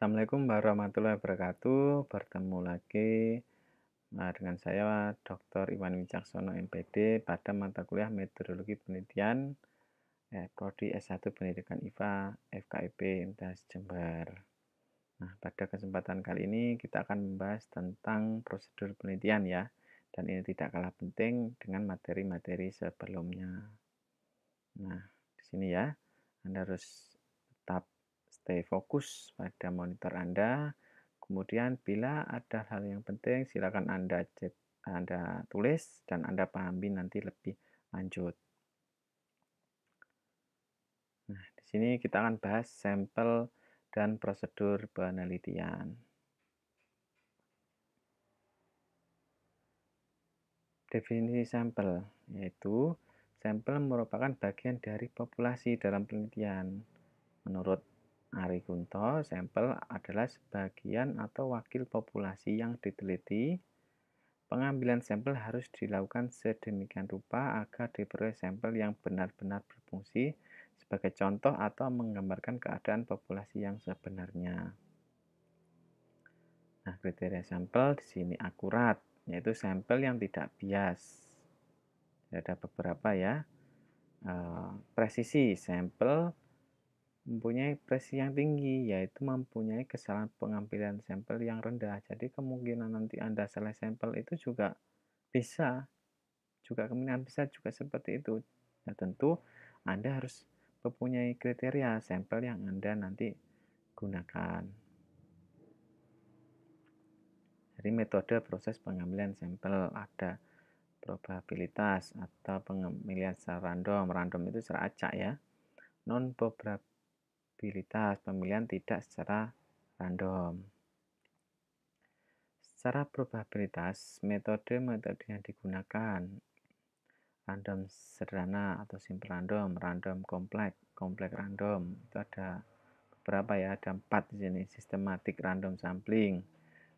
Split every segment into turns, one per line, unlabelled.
Assalamualaikum warahmatullahi wabarakatuh. Bertemu lagi eh, dengan saya Dr. Iwan Wicaksono MPD pada mata kuliah Meteorologi Penelitian eh, Prodi S1 Pendidikan IPA FKIP Universitas Jember. Nah, pada kesempatan kali ini kita akan membahas tentang prosedur penelitian ya. Dan ini tidak kalah penting dengan materi-materi sebelumnya. Nah, di sini ya, Anda harus tetap stay fokus pada monitor Anda. Kemudian bila ada hal yang penting silakan Anda cek, Anda tulis dan Anda pahami nanti lebih lanjut. Nah, di sini kita akan bahas sampel dan prosedur penelitian. Definisi sampel yaitu sampel merupakan bagian dari populasi dalam penelitian. Menurut Ari Kunto, sampel adalah sebagian atau wakil populasi yang diteliti. Pengambilan sampel harus dilakukan sedemikian rupa agar diperoleh sampel yang benar-benar berfungsi sebagai contoh atau menggambarkan keadaan populasi yang sebenarnya. Nah, kriteria sampel di sini akurat, yaitu sampel yang tidak bias. Ada beberapa ya. Eh, presisi sampel mempunyai presi yang tinggi, yaitu mempunyai kesalahan pengambilan sampel yang rendah. Jadi kemungkinan nanti Anda salah sampel itu juga bisa, juga kemungkinan bisa juga seperti itu. Nah tentu Anda harus mempunyai kriteria sampel yang Anda nanti gunakan. Jadi metode proses pengambilan sampel ada probabilitas atau pengambilan secara random. Random itu secara acak ya. Non probabilitas pemilihan tidak secara random. Secara probabilitas, metode-metode yang digunakan random sederhana atau simple random, random kompleks, kompleks random itu ada beberapa ya, ada empat di sini sistematik random sampling,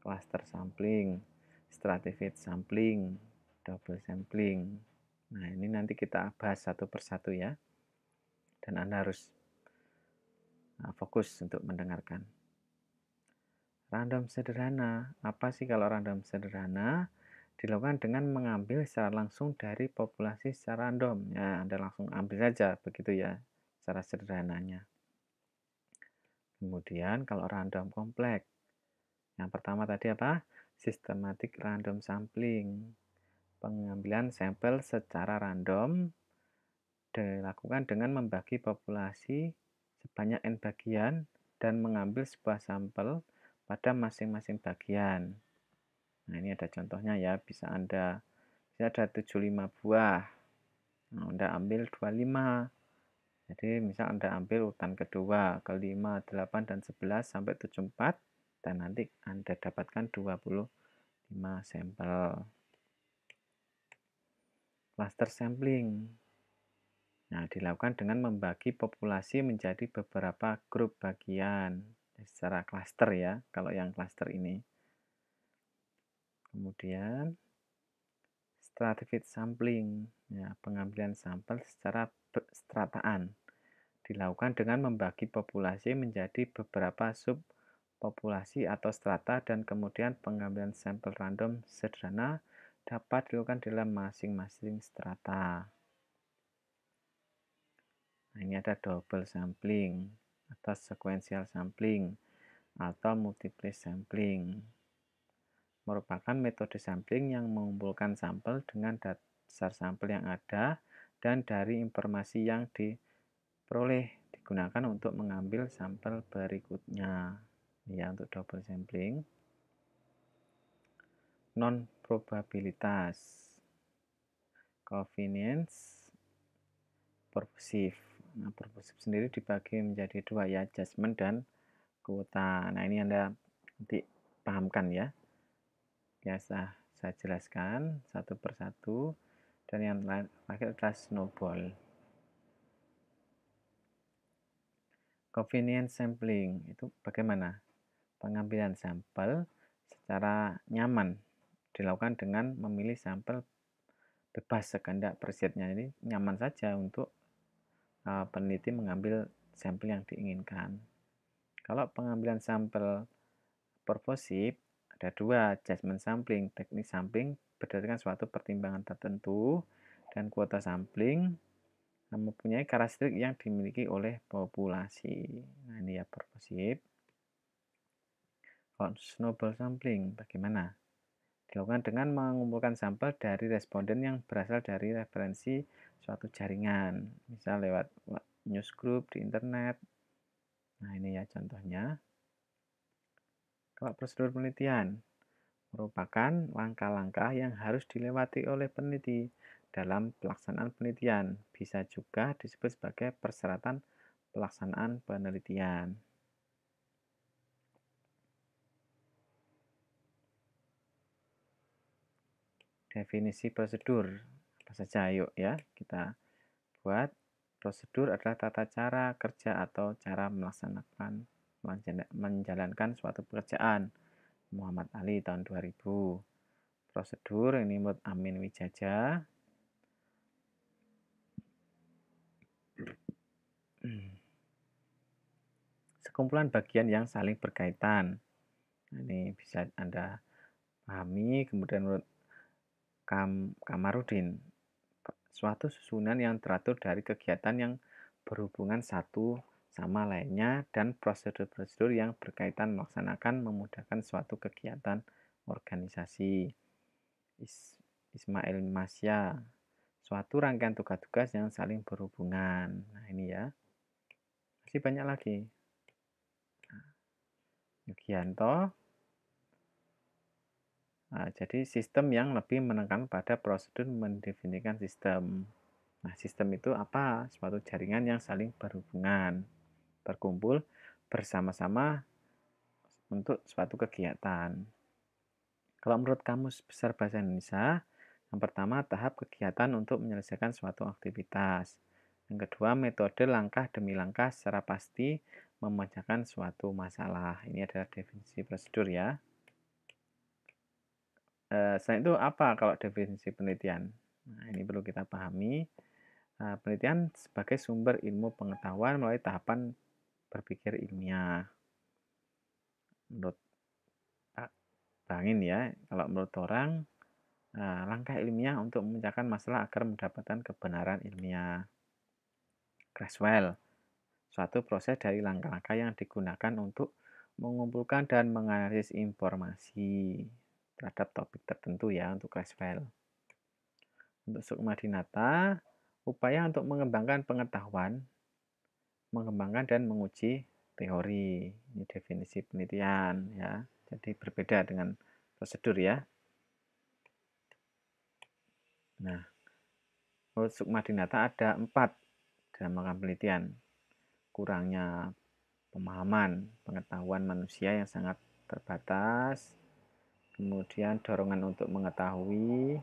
cluster sampling, stratified sampling, double sampling. Nah, ini nanti kita bahas satu persatu ya. Dan Anda harus Nah, fokus untuk mendengarkan. Random sederhana, apa sih kalau random sederhana? Dilakukan dengan mengambil secara langsung dari populasi secara random. Ya, Anda langsung ambil saja, begitu ya, secara sederhananya. Kemudian kalau random kompleks, yang pertama tadi apa? Systematic random sampling. Pengambilan sampel secara random dilakukan dengan membagi populasi banyak n bagian dan mengambil sebuah sampel pada masing-masing bagian. Nah, ini ada contohnya ya, bisa Anda bisa ada 75 buah. Nah, Anda ambil 25. Jadi, misal Anda ambil urutan kedua, kelima, 8 dan 11 sampai 74 dan nanti Anda dapatkan 25 sampel. Cluster sampling Nah, dilakukan dengan membagi populasi menjadi beberapa grup bagian secara klaster ya, kalau yang klaster ini. Kemudian stratified sampling, ya, pengambilan sampel secara strataan dilakukan dengan membagi populasi menjadi beberapa sub populasi atau strata dan kemudian pengambilan sampel random sederhana dapat dilakukan dalam masing-masing strata ini ada double sampling atau sequential sampling atau multiple sampling merupakan metode sampling yang mengumpulkan sampel dengan dasar sampel yang ada dan dari informasi yang diperoleh digunakan untuk mengambil sampel berikutnya ya untuk double sampling non probabilitas convenience purposive Nah, sendiri dibagi menjadi dua ya, adjustment dan kuota. Nah, ini Anda nanti pahamkan ya. Biasa ya, saya jelaskan satu persatu dan yang terakhir adalah snowball. Convenience sampling itu bagaimana? Pengambilan sampel secara nyaman dilakukan dengan memilih sampel bebas sekendak presetnya. Jadi nyaman saja untuk Eh, peneliti mengambil sampel yang diinginkan. Kalau pengambilan sampel purposif, ada dua, judgment sampling, teknik sampling berdasarkan suatu pertimbangan tertentu, dan kuota sampling mempunyai karakteristik yang dimiliki oleh populasi. Nah, ini ya purposif. Kalau snowball sampling, bagaimana? Dilakukan dengan mengumpulkan sampel dari responden yang berasal dari referensi suatu jaringan, misal lewat news group di internet. Nah, ini ya contohnya. Kalau prosedur penelitian merupakan langkah-langkah yang harus dilewati oleh peneliti dalam pelaksanaan penelitian, bisa juga disebut sebagai persyaratan pelaksanaan penelitian. definisi prosedur apa saja yuk ya kita buat prosedur adalah tata cara kerja atau cara melaksanakan menjalankan suatu pekerjaan Muhammad Ali tahun 2000 prosedur ini menurut Amin Wijaja sekumpulan bagian yang saling berkaitan ini bisa Anda pahami kemudian menurut Kam Kamarudin. Suatu susunan yang teratur dari kegiatan yang berhubungan satu sama lainnya dan prosedur-prosedur yang berkaitan melaksanakan memudahkan suatu kegiatan organisasi. Is Ismail Masya suatu rangkaian tugas-tugas yang saling berhubungan. Nah, ini ya. Masih banyak lagi. Nah, Yukianto, Nah, jadi sistem yang lebih menekan pada prosedur mendefinisikan sistem. Nah, sistem itu apa? Suatu jaringan yang saling berhubungan, berkumpul bersama-sama untuk suatu kegiatan. Kalau menurut Kamus Besar Bahasa Indonesia, yang pertama tahap kegiatan untuk menyelesaikan suatu aktivitas. Yang kedua metode langkah demi langkah secara pasti memecahkan suatu masalah. Ini adalah definisi prosedur ya. Eh, selain itu apa kalau definisi penelitian? Nah, ini perlu kita pahami. Eh, penelitian sebagai sumber ilmu pengetahuan melalui tahapan berpikir ilmiah. Menurut Pak ah, ya, kalau menurut orang eh, langkah ilmiah untuk memecahkan masalah agar mendapatkan kebenaran ilmiah. Creswell, suatu proses dari langkah-langkah yang digunakan untuk mengumpulkan dan menganalisis informasi terhadap topik tertentu ya untuk class file. Untuk sukma dinata, upaya untuk mengembangkan pengetahuan, mengembangkan dan menguji teori. Ini definisi penelitian ya. Jadi berbeda dengan prosedur ya. Nah, menurut Sukma Dinata ada empat dalam melakukan penelitian. Kurangnya pemahaman, pengetahuan manusia yang sangat terbatas, kemudian dorongan untuk mengetahui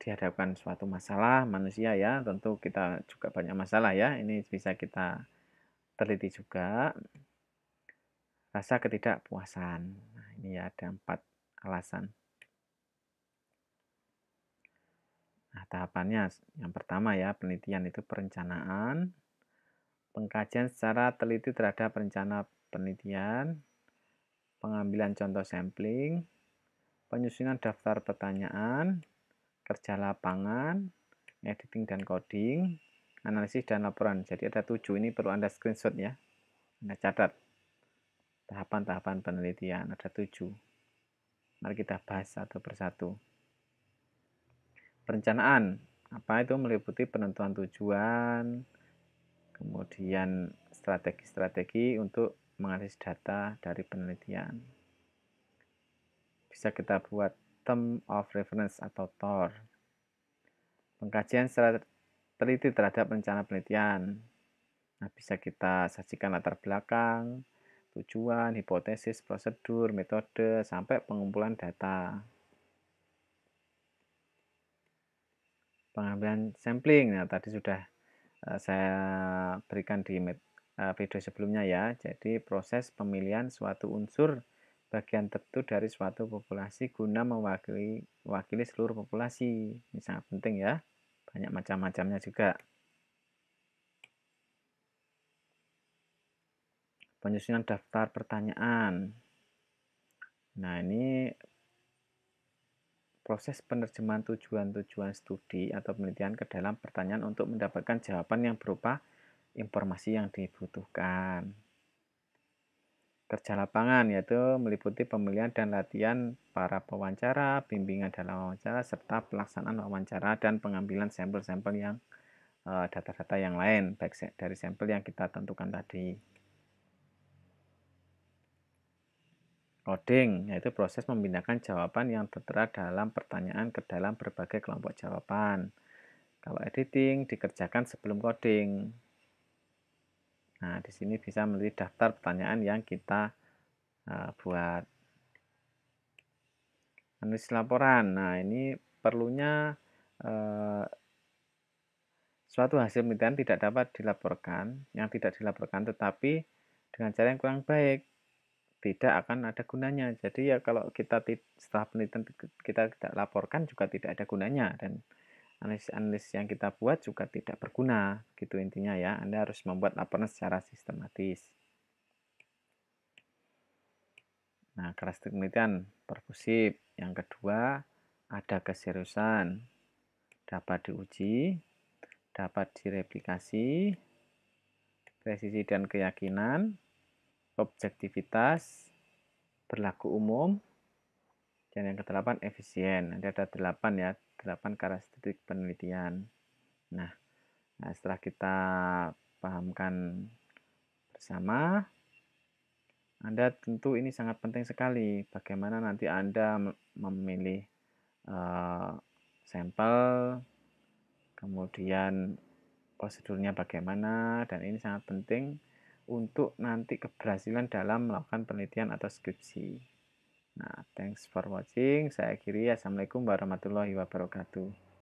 dihadapkan suatu masalah manusia ya tentu kita juga banyak masalah ya ini bisa kita teliti juga rasa ketidakpuasan nah, ini ya ada empat alasan nah tahapannya yang pertama ya penelitian itu perencanaan pengkajian secara teliti terhadap rencana penelitian pengambilan contoh sampling, penyusunan daftar pertanyaan, kerja lapangan, editing dan coding, analisis dan laporan. Jadi ada tujuh ini perlu Anda screenshot ya. Anda catat tahapan-tahapan penelitian ada tujuh. Mari kita bahas satu persatu. Perencanaan apa itu meliputi penentuan tujuan, kemudian strategi-strategi untuk menganalisis data dari penelitian. Bisa kita buat term of reference atau TOR. Pengkajian secara teliti terhadap rencana penelitian. Nah, bisa kita sajikan latar belakang, tujuan, hipotesis, prosedur, metode, sampai pengumpulan data. Pengambilan sampling, nah tadi sudah eh, saya berikan di Eh, video sebelumnya ya. Jadi proses pemilihan suatu unsur bagian tertentu dari suatu populasi guna mewakili wakili seluruh populasi. Ini sangat penting ya. Banyak macam-macamnya juga. Penyusunan daftar pertanyaan. Nah, ini proses penerjemahan tujuan-tujuan studi atau penelitian ke dalam pertanyaan untuk mendapatkan jawaban yang berupa informasi yang dibutuhkan. Kerja lapangan yaitu meliputi pemilihan dan latihan para pewawancara, bimbingan dalam wawancara, serta pelaksanaan wawancara dan pengambilan sampel-sampel yang eh, data-data yang lain, baik dari sampel yang kita tentukan tadi. Coding yaitu proses memindahkan jawaban yang tertera dalam pertanyaan ke dalam berbagai kelompok jawaban. Kalau editing dikerjakan sebelum coding, Nah, di sini bisa melihat daftar pertanyaan yang kita eh, buat. Menulis laporan. Nah, ini perlunya eh, suatu hasil penelitian tidak dapat dilaporkan, yang tidak dilaporkan tetapi dengan cara yang kurang baik tidak akan ada gunanya. Jadi ya kalau kita setelah penelitian kita tidak laporkan juga tidak ada gunanya dan analisis-analisis yang kita buat juga tidak berguna. Gitu intinya ya, Anda harus membuat laporan secara sistematis. Nah, karakteristik penelitian perkusif. Yang kedua, ada keseriusan. Dapat diuji, dapat direplikasi, presisi dan keyakinan, objektivitas, berlaku umum, dan yang ke kedelapan efisien. Nanti ada delapan ya, 8 karakteristik penelitian. Nah, nah setelah kita pahamkan bersama, Anda tentu ini sangat penting sekali bagaimana nanti Anda memilih uh, sampel, kemudian prosedurnya bagaimana, dan ini sangat penting untuk nanti keberhasilan dalam melakukan penelitian atau skripsi. Nah, thanks for watching. Saya akhiri. Assalamualaikum warahmatullahi wabarakatuh.